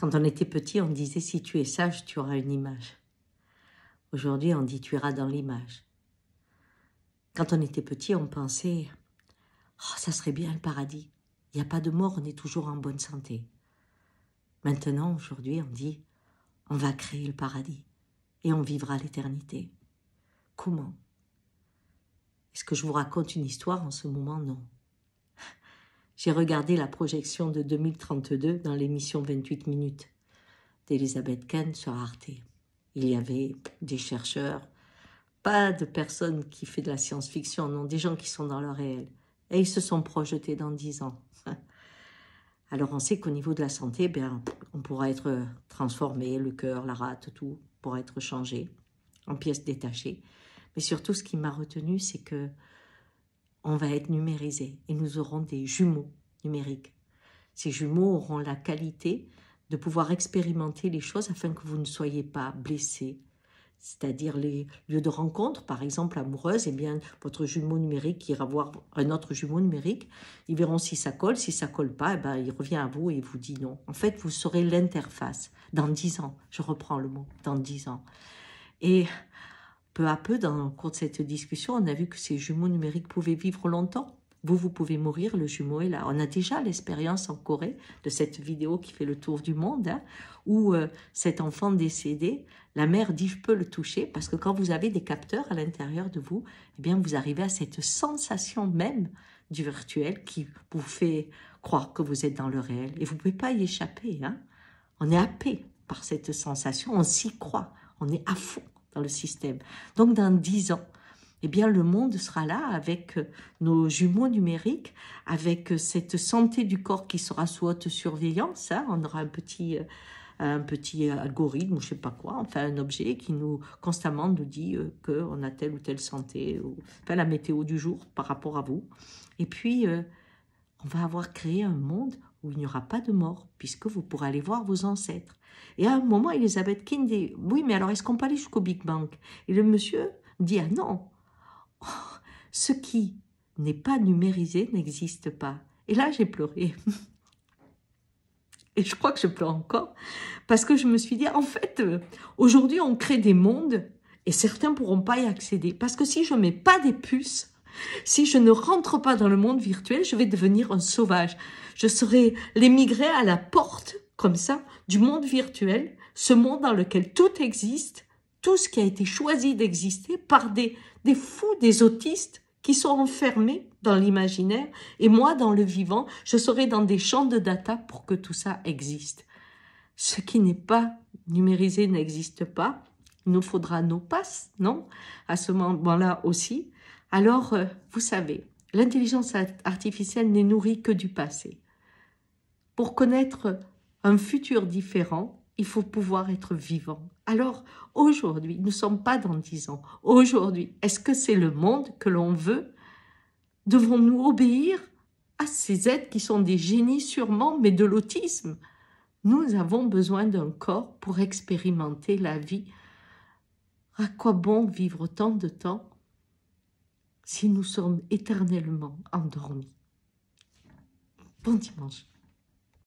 Quand on était petit, on disait si tu es sage, tu auras une image. Aujourd'hui, on dit tu iras dans l'image. Quand on était petit, on pensait oh, ça serait bien le paradis. Il n'y a pas de mort, on est toujours en bonne santé. Maintenant, aujourd'hui, on dit on va créer le paradis et on vivra l'éternité. Comment Est-ce que je vous raconte une histoire en ce moment Non. J'ai regardé la projection de 2032 dans l'émission 28 minutes d'Elisabeth Kahn sur Arte. Il y avait des chercheurs, pas de personnes qui fait de la science-fiction, non, des gens qui sont dans le réel. Et ils se sont projetés dans 10 ans. Alors on sait qu'au niveau de la santé, ben, on pourra être transformé, le cœur, la rate, tout pourra être changé en pièces détachées. Mais surtout, ce qui m'a retenu, c'est que on va être numérisé et nous aurons des jumeaux numériques. Ces jumeaux auront la qualité de pouvoir expérimenter les choses afin que vous ne soyez pas blessé. C'est-à-dire les lieux de rencontre, par exemple amoureuse, et eh bien votre jumeau numérique ira voir un autre jumeau numérique. Ils verront si ça colle, si ça colle pas, eh bien, il revient à vous et vous dit non. En fait, vous serez l'interface dans dix ans. Je reprends le mot dans dix ans. Et peu à peu, dans le cours de cette discussion, on a vu que ces jumeaux numériques pouvaient vivre longtemps. Vous, vous pouvez mourir, le jumeau est là. On a déjà l'expérience en Corée de cette vidéo qui fait le tour du monde, hein, où euh, cet enfant décédé, la mère dit je peux le toucher, parce que quand vous avez des capteurs à l'intérieur de vous, eh bien vous arrivez à cette sensation même du virtuel qui vous fait croire que vous êtes dans le réel. Et vous ne pouvez pas y échapper. Hein. On est happé par cette sensation, on s'y croit, on est à fond dans le système. Donc dans dix ans, eh bien le monde sera là avec euh, nos jumeaux numériques, avec euh, cette santé du corps qui sera sous haute surveillance. Hein. On aura un petit euh, un petit algorithme ou je sais pas quoi, enfin un objet qui nous constamment nous dit que qu'on a telle ou telle santé, ou, enfin la météo du jour par rapport à vous. Et puis on va avoir créé un monde où il n'y aura pas de mort, puisque vous pourrez aller voir vos ancêtres. Et à un moment, Elisabeth King dit Oui, mais alors est-ce qu'on peut aller jusqu'au Big Bang Et le monsieur dit Ah non oh, Ce qui n'est pas numérisé n'existe pas. Et là, j'ai pleuré. Et je crois que je pleure encore, parce que je me suis dit En fait, euh, aujourd'hui, on crée des mondes et certains pourront pas y accéder. Parce que si je mets pas des puces, si je ne rentre pas dans le monde virtuel, je vais devenir un sauvage. Je serai l'émigré à la porte, comme ça, du monde virtuel, ce monde dans lequel tout existe, tout ce qui a été choisi d'exister par des, fous, des autistes qui sont enfermés dans l'imaginaire, et moi, dans le vivant, je serai dans des champs de data pour que tout ça existe. Ce qui n'est pas numérisé n'existe pas. Il nous faudra nos passes, non À ce moment-là aussi. Alors, euh, vous savez, l'intelligence artificielle n'est nourrie que du passé. Pour connaître un futur différent, il faut pouvoir être vivant. Alors, aujourd'hui, nous ne sommes pas dans dix ans. Aujourd'hui, est-ce que c'est le monde que l'on veut Devons-nous obéir à ces êtres qui sont des génies sûrement, mais de l'autisme Nous avons besoin d'un corps pour expérimenter la vie. À quoi bon vivre tant de temps si nous sommes éternellement endormis. Bon dimanche.